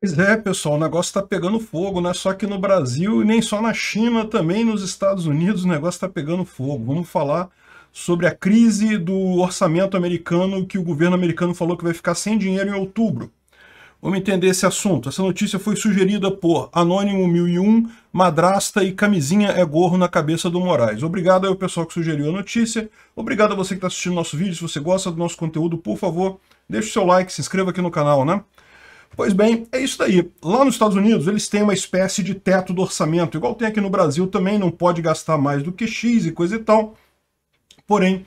Pois é, pessoal, o negócio está pegando fogo, não é só aqui no Brasil e nem só na China, também nos Estados Unidos o negócio está pegando fogo. Vamos falar sobre a crise do orçamento americano que o governo americano falou que vai ficar sem dinheiro em outubro. Vamos entender esse assunto. Essa notícia foi sugerida por Anônimo 1001, Madrasta e Camisinha é Gorro na Cabeça do Moraes. Obrigado ao pessoal que sugeriu a notícia. Obrigado a você que está assistindo nosso vídeo. Se você gosta do nosso conteúdo, por favor, deixe o seu like, se inscreva aqui no canal, né? Pois bem, é isso daí. Lá nos Estados Unidos, eles têm uma espécie de teto do orçamento, igual tem aqui no Brasil também, não pode gastar mais do que X e coisa e tal. Porém,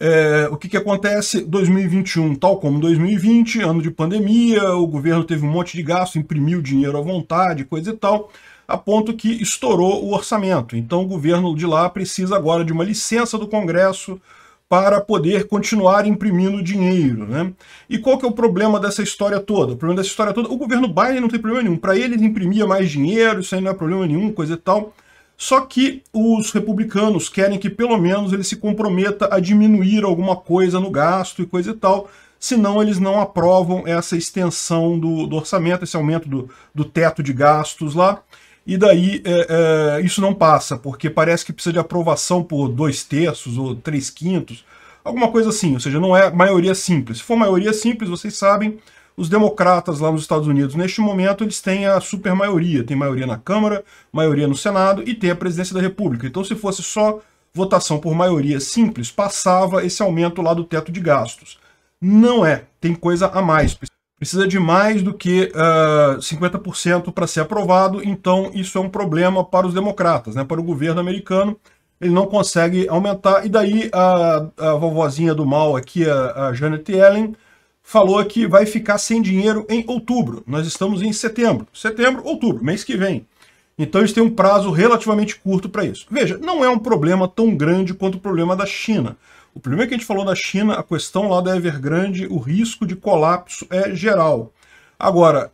é, o que, que acontece? 2021, tal como 2020, ano de pandemia, o governo teve um monte de gasto, imprimiu dinheiro à vontade, coisa e tal, a ponto que estourou o orçamento. Então o governo de lá precisa agora de uma licença do Congresso para poder continuar imprimindo dinheiro. Né? E qual que é o problema dessa história toda? O problema dessa história toda, o governo Biden não tem problema nenhum. Para ele, ele imprimia mais dinheiro, isso aí não é problema nenhum, coisa e tal. Só que os republicanos querem que pelo menos ele se comprometa a diminuir alguma coisa no gasto e coisa e tal, senão eles não aprovam essa extensão do, do orçamento, esse aumento do, do teto de gastos lá e daí é, é, isso não passa, porque parece que precisa de aprovação por dois terços ou três quintos, alguma coisa assim, ou seja, não é maioria simples. Se for maioria simples, vocês sabem, os democratas lá nos Estados Unidos, neste momento, eles têm a super maioria, tem maioria na Câmara, maioria no Senado e tem a presidência da República. Então, se fosse só votação por maioria simples, passava esse aumento lá do teto de gastos. Não é, tem coisa a mais precisa de mais do que uh, 50% para ser aprovado, então isso é um problema para os democratas, né? para o governo americano. Ele não consegue aumentar. E daí a, a vovozinha do mal aqui, a, a Janet Yellen, falou que vai ficar sem dinheiro em outubro. Nós estamos em setembro. Setembro, outubro, mês que vem. Então eles têm um prazo relativamente curto para isso. Veja, não é um problema tão grande quanto o problema da China. O problema é que a gente falou da China, a questão lá da Evergrande, o risco de colapso é geral. Agora,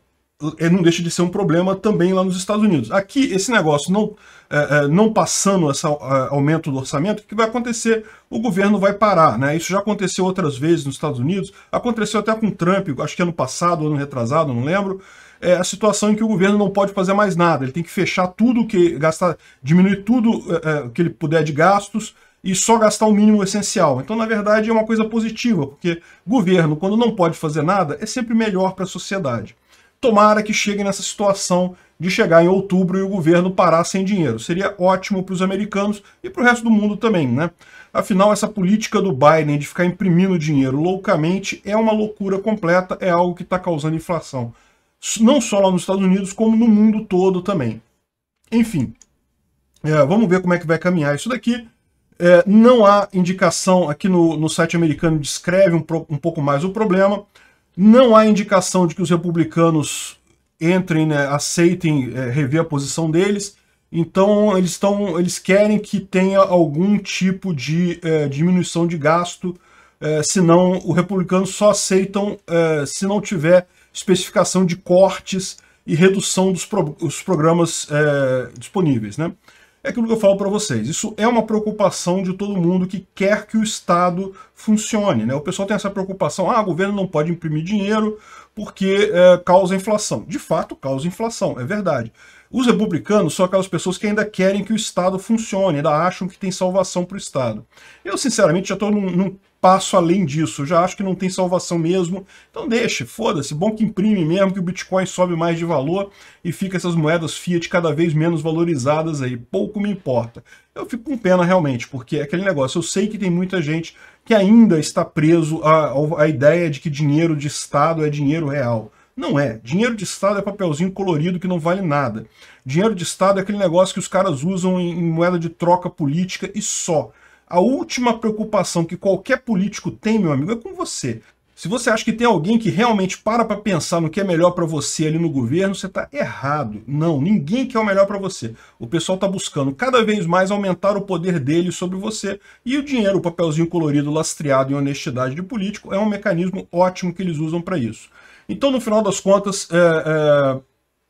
eh, eh, não deixa de ser um problema também lá nos Estados Unidos. Aqui, esse negócio não, é, não passando esse aumento do orçamento, o que vai acontecer? O governo vai parar. Né? Isso já aconteceu outras vezes nos Estados Unidos, aconteceu até com Trump, acho que ano passado, ano retrasado, não lembro. É a situação em que o governo não pode fazer mais nada, ele tem que fechar tudo que gastar, diminuir tudo é, que ele puder de gastos, e só gastar o mínimo essencial. Então, na verdade, é uma coisa positiva, porque governo, quando não pode fazer nada, é sempre melhor para a sociedade. Tomara que chegue nessa situação de chegar em outubro e o governo parar sem dinheiro. Seria ótimo para os americanos e para o resto do mundo também, né? Afinal, essa política do Biden de ficar imprimindo dinheiro loucamente é uma loucura completa, é algo que está causando inflação. Não só lá nos Estados Unidos, como no mundo todo também. Enfim, é, vamos ver como é que vai caminhar isso daqui. É, não há indicação, aqui no, no site americano descreve um, um pouco mais o problema, não há indicação de que os republicanos entrem, né, aceitem é, rever a posição deles. Então eles estão, eles querem que tenha algum tipo de é, diminuição de gasto, é, senão o republicano só aceitam é, se não tiver especificação de cortes e redução dos pro, os programas é, disponíveis, né? É aquilo que eu falo para vocês. Isso é uma preocupação de todo mundo que quer que o Estado funcione. Né? O pessoal tem essa preocupação, ah, o governo não pode imprimir dinheiro porque é, causa inflação. De fato, causa inflação, é verdade. Os republicanos são aquelas pessoas que ainda querem que o Estado funcione, ainda acham que tem salvação para o Estado. Eu, sinceramente, já estou num, num, passo além disso. Eu já acho que não tem salvação mesmo. Então deixe, foda-se. Bom que imprime mesmo, que o Bitcoin sobe mais de valor e fica essas moedas fiat cada vez menos valorizadas aí. Pouco me importa. Eu fico com pena realmente, porque é aquele negócio. Eu sei que tem muita gente que ainda está preso à, à ideia de que dinheiro de Estado é dinheiro real. Não é. Dinheiro de Estado é papelzinho colorido que não vale nada. Dinheiro de Estado é aquele negócio que os caras usam em, em moeda de troca política e só. A última preocupação que qualquer político tem, meu amigo, é com você. Se você acha que tem alguém que realmente para para pensar no que é melhor para você ali no governo, você está errado. Não, ninguém quer o melhor para você. O pessoal está buscando cada vez mais aumentar o poder dele sobre você. E o dinheiro, o papelzinho colorido lastreado em honestidade de político, é um mecanismo ótimo que eles usam para isso. Então, no final das contas, é, é,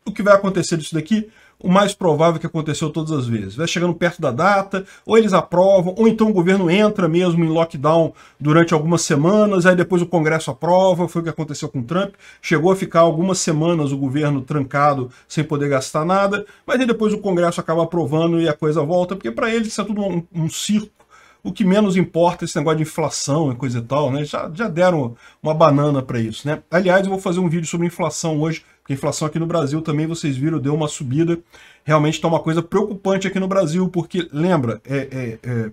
o que vai acontecer disso daqui o mais provável é que aconteceu todas as vezes. Vai chegando perto da data, ou eles aprovam, ou então o governo entra mesmo em lockdown durante algumas semanas, aí depois o Congresso aprova, foi o que aconteceu com o Trump. Chegou a ficar algumas semanas o governo trancado sem poder gastar nada, mas aí depois o Congresso acaba aprovando e a coisa volta, porque para eles isso é tudo um, um circo o que menos importa é esse negócio de inflação e coisa e tal, né? Já, já deram uma banana para isso, né? Aliás, eu vou fazer um vídeo sobre inflação hoje, porque a inflação aqui no Brasil também, vocês viram, deu uma subida. Realmente está uma coisa preocupante aqui no Brasil, porque, lembra, é, é, é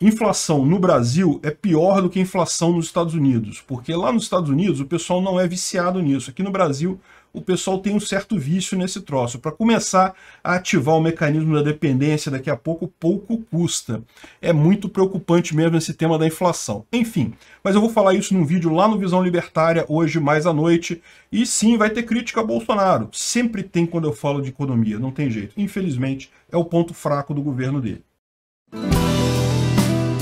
inflação no Brasil é pior do que inflação nos Estados Unidos, porque lá nos Estados Unidos o pessoal não é viciado nisso. Aqui no Brasil o pessoal tem um certo vício nesse troço. Para começar a ativar o mecanismo da dependência daqui a pouco, pouco custa. É muito preocupante mesmo esse tema da inflação. Enfim, mas eu vou falar isso num vídeo lá no Visão Libertária, hoje mais à noite. E sim, vai ter crítica a Bolsonaro. Sempre tem quando eu falo de economia, não tem jeito. Infelizmente, é o ponto fraco do governo dele.